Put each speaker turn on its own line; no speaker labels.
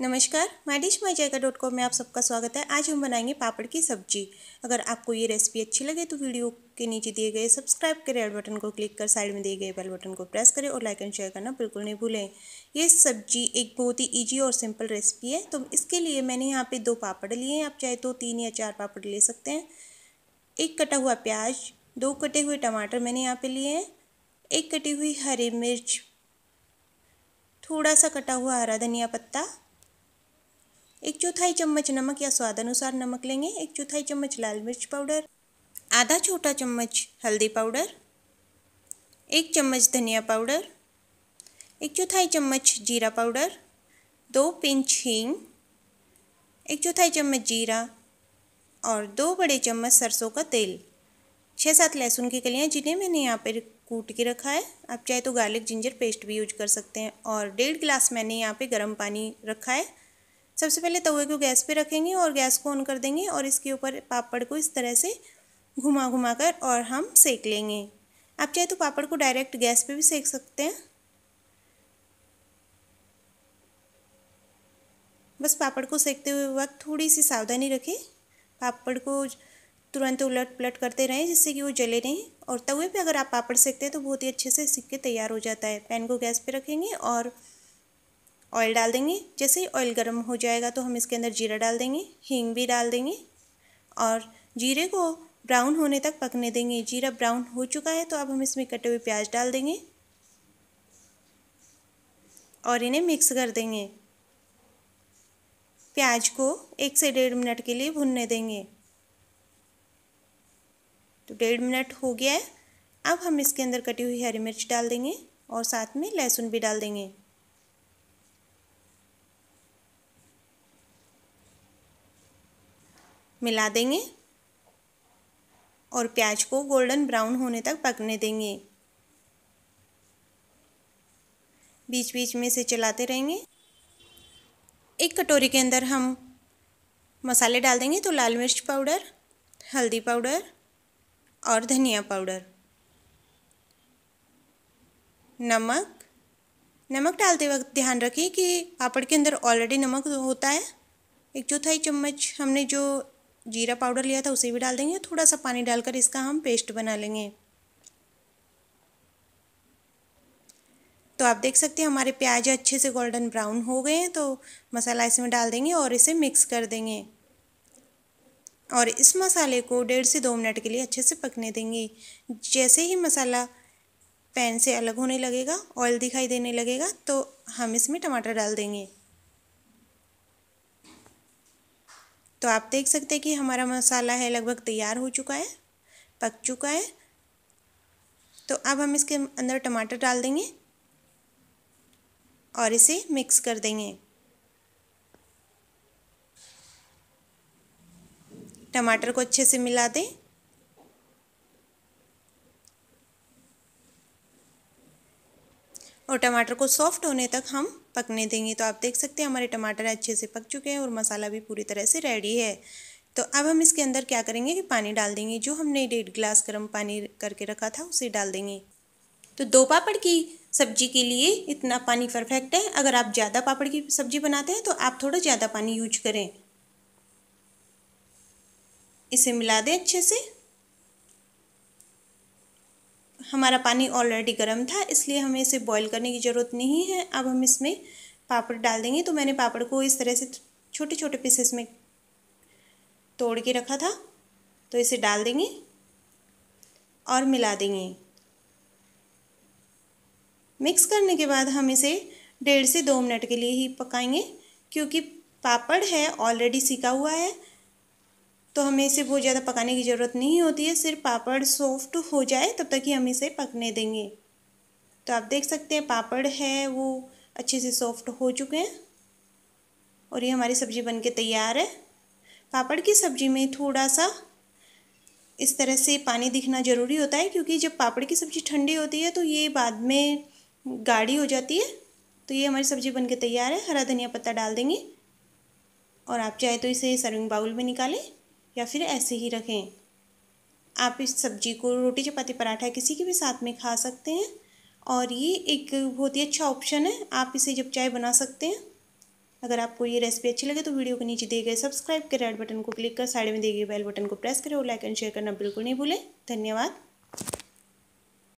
नमस्कार my dish my zayka dot com में आप सबका स्वागत है आज हम बनाएंगे पापड़ की सब्जी अगर आपको ये रेसिपी अच्छी लगे तो वीडियो के नीचे दिए गए सब्सक्राइब के रेड बटन को क्लिक कर साइड में दिए गए बेल बटन को प्रेस करें और लाइक एंड शेयर करना बिल्कुल नहीं भूलें ये सब्जी एक बहुत ही ईजी और सिंपल रेसिपी है तो इसके लिए मैंने यहाँ पर दो पापड़ लिए हैं आप चाहे तो तीन या चार पापड़ ले सकते हैं एक कटा हुआ प्याज दो कटे हुए टमाटर मैंने यहाँ पर लिए हैं एक कटी हुई हरी मिर्च थोड़ा सा कटा हुआ हरा धनिया पत्ता एक चौथाई चम्मच नमक या स्वाद अनुसार नमक लेंगे एक चौथाई चम्मच लाल मिर्च पाउडर आधा छोटा चम्मच हल्दी पाउडर एक चम्मच धनिया पाउडर एक चौथाई चम्मच जीरा पाउडर दो पिंच हींग एक चौथाई चम्मच जीरा और दो बड़े चम्मच सरसों का तेल छः सात लहसुन की कलियाँ जिन्हें मैंने यहाँ पर कूट के रखा है आप चाहे तो गार्लिक जिंजर पेस्ट भी यूज कर सकते हैं और डेढ़ गिलास मैंने यहाँ पे गर्म पानी रखा है सबसे पहले तवे को गैस पे रखेंगे और गैस को ऑन कर देंगे और इसके ऊपर पापड़ को इस तरह से घुमा घुमा कर और हम सेक लेंगे आप चाहे तो पापड़ को डायरेक्ट गैस पे भी सेक सकते हैं बस पापड़ को सेकते हुए वक्त थोड़ी सी सावधानी रखें पापड़ को तुरंत उलट पलट करते रहें जिससे कि वो जले नहीं और तवे पे अगर आप पापड़ सेकते हैं तो बहुत ही अच्छे से सीख के तैयार हो जाता है पैन को गैस पे रखेंगे और ऑयल डाल देंगे जैसे ही ऑयल गर्म हो जाएगा तो हम इसके अंदर जीरा डाल देंगे हींग भी डाल देंगे और जीरे को ब्राउन होने तक पकने देंगे जीरा ब्राउन हो चुका है तो अब हम इसमें कटे हुए प्याज डाल देंगे और इन्हें मिक्स कर देंगे प्याज को एक से डेढ़ मिनट के लिए भुनने देंगे तो डेढ़ मिनट हो गया है अब हम इसके अंदर कटी हुई हरी मिर्च डाल देंगे और साथ में लहसुन भी डाल देंगे मिला देंगे और प्याज को गोल्डन ब्राउन होने तक पकने देंगे बीच बीच में से चलाते रहेंगे एक कटोरी के अंदर हम मसाले डाल देंगे तो लाल मिर्च पाउडर हल्दी पाउडर और धनिया पाउडर नमक नमक डालते वक्त ध्यान रखिए कि पापड़ के अंदर ऑलरेडी नमक होता है एक चौथाई चम्मच हमने जो जीरा पाउडर लिया था उसे भी डाल देंगे थोड़ा सा पानी डालकर इसका हम पेस्ट बना लेंगे तो आप देख सकते हैं हमारे प्याज अच्छे से गोल्डन ब्राउन हो गए हैं तो मसाला इसमें डाल देंगे और इसे मिक्स कर देंगे और इस मसाले को डेढ़ से दो मिनट के लिए अच्छे से पकने देंगे जैसे ही मसाला पैन से अलग होने लगेगा ऑयल दिखाई देने लगेगा तो हम इसमें टमाटर डाल देंगे तो आप देख सकते हैं कि हमारा मसाला है लगभग तैयार हो चुका है पक चुका है तो अब हम इसके अंदर टमाटर डाल देंगे और इसे मिक्स कर देंगे टमाटर को अच्छे से मिला दें और टमाटर को सॉफ्ट होने तक हम पकने देंगे तो आप देख सकते हैं हमारे टमाटर अच्छे से पक चुके हैं और मसाला भी पूरी तरह से रेडी है तो अब हम इसके अंदर क्या करेंगे कि पानी डाल देंगे जो हमने डेढ़ गिलास गर्म पानी करके रखा था उसे डाल देंगे तो दो पापड़ की सब्जी के लिए इतना पानी परफेक्ट है अगर आप ज़्यादा पापड़ की सब्जी बनाते हैं तो आप थोड़ा ज़्यादा पानी यूज करें इसे मिला दें अच्छे से हमारा पानी ऑलरेडी गर्म था इसलिए हमें इसे बॉईल करने की ज़रूरत नहीं है अब हम इसमें पापड़ डाल देंगे तो मैंने पापड़ को इस तरह से छोटे छोटे पीसेस में तोड़ के रखा था तो इसे डाल देंगे और मिला देंगे मिक्स करने के बाद हम इसे डेढ़ से दो मिनट के लिए ही पकाएंगे क्योंकि पापड़ है ऑलरेडी सीखा हुआ है तो हमें इसे बहुत ज़्यादा पकाने की ज़रूरत नहीं होती है सिर्फ पापड़ सॉफ्ट हो जाए तब तक ही हम इसे पकने देंगे तो आप देख सकते हैं पापड़ है वो अच्छे से सॉफ्ट हो चुके हैं और ये हमारी सब्ज़ी के तैयार है पापड़ की सब्ज़ी में थोड़ा सा इस तरह से पानी दिखना ज़रूरी होता है क्योंकि जब पापड़ की सब्ज़ी ठंडी होती है तो ये बाद में गाढ़ी हो जाती है तो ये हमारी सब्ज़ी बनके तैयार है हरा धनिया पत्ता डाल देंगे और आप चाहे तो इसे सर्विंग बाउल में निकालें या फिर ऐसे ही रखें आप इस सब्जी को रोटी चपाती पराठा किसी के भी साथ में खा सकते हैं और ये एक बहुत ही अच्छा ऑप्शन है आप इसे जब चाय बना सकते हैं अगर आपको ये रेसिपी अच्छी लगे तो वीडियो के नीचे दिए गए सब्सक्राइब के रेड बटन को क्लिक कर साइड में दिए गए बेल बटन को प्रेस करें और लाइक एंड शेयर करना बिल्कुल नहीं भूलें धन्यवाद